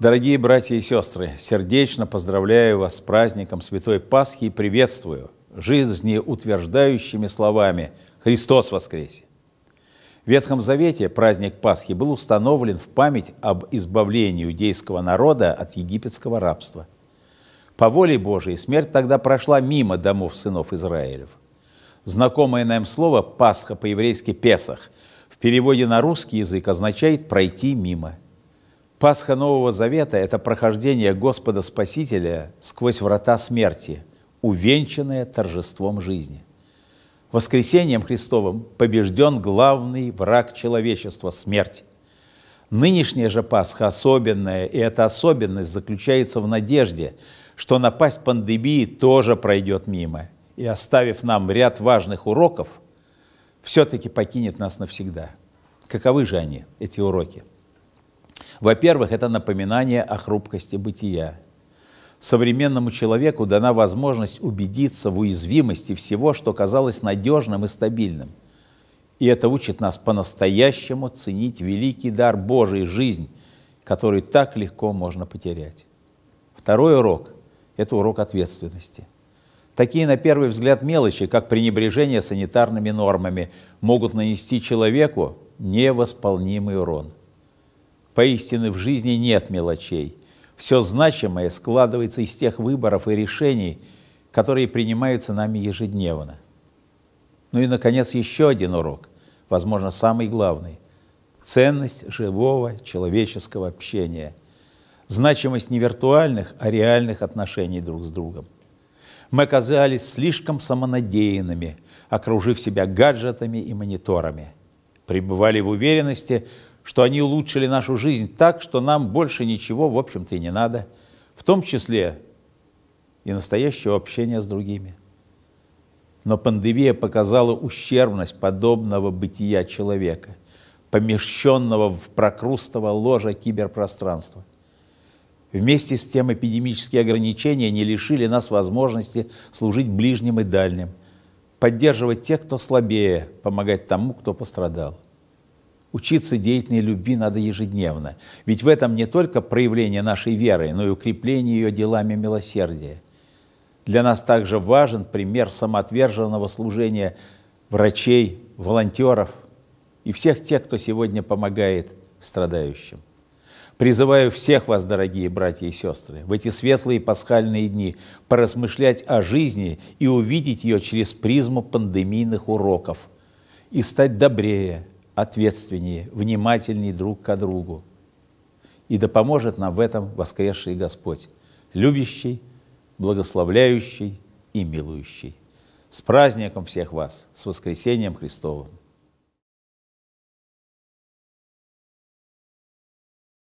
Дорогие братья и сестры, сердечно поздравляю вас с праздником Святой Пасхи и приветствую жизнеутверждающими словами «Христос воскресе!». В Ветхом Завете праздник Пасхи был установлен в память об избавлении иудейского народа от египетского рабства. По воле Божией смерть тогда прошла мимо домов сынов Израилев. Знакомое нам слово «пасха» по-еврейски «песах» в переводе на русский язык означает «пройти мимо». Пасха Нового Завета – это прохождение Господа Спасителя сквозь врата смерти, увенчанное торжеством жизни. Воскресением Христовым побежден главный враг человечества – смерть. Нынешняя же Пасха особенная, и эта особенность заключается в надежде, что напасть пандемии тоже пройдет мимо, и, оставив нам ряд важных уроков, все-таки покинет нас навсегда. Каковы же они, эти уроки? – во-первых, это напоминание о хрупкости бытия. Современному человеку дана возможность убедиться в уязвимости всего, что казалось надежным и стабильным. И это учит нас по-настоящему ценить великий дар Божий – жизнь, который так легко можно потерять. Второй урок – это урок ответственности. Такие, на первый взгляд, мелочи, как пренебрежение санитарными нормами, могут нанести человеку невосполнимый урон – Поистине в жизни нет мелочей. Все значимое складывается из тех выборов и решений, которые принимаются нами ежедневно. Ну и, наконец, еще один урок, возможно, самый главный. Ценность живого человеческого общения. Значимость не виртуальных, а реальных отношений друг с другом. Мы оказались слишком самонадеянными, окружив себя гаджетами и мониторами. Пребывали в уверенности, что они улучшили нашу жизнь так, что нам больше ничего, в общем-то, и не надо, в том числе и настоящего общения с другими. Но пандемия показала ущербность подобного бытия человека, помещенного в прокрустово ложа киберпространства. Вместе с тем эпидемические ограничения не лишили нас возможности служить ближним и дальним, поддерживать тех, кто слабее, помогать тому, кто пострадал. Учиться деятельной любви надо ежедневно, ведь в этом не только проявление нашей веры, но и укрепление ее делами милосердия. Для нас также важен пример самоотверженного служения врачей, волонтеров и всех тех, кто сегодня помогает страдающим. Призываю всех вас, дорогие братья и сестры, в эти светлые пасхальные дни поразмышлять о жизни и увидеть ее через призму пандемийных уроков и стать добрее, ответственнее, внимательнее друг к другу. И да поможет нам в этом воскресший Господь, любящий, благословляющий и милующий. С праздником всех вас, с воскресением Христовым!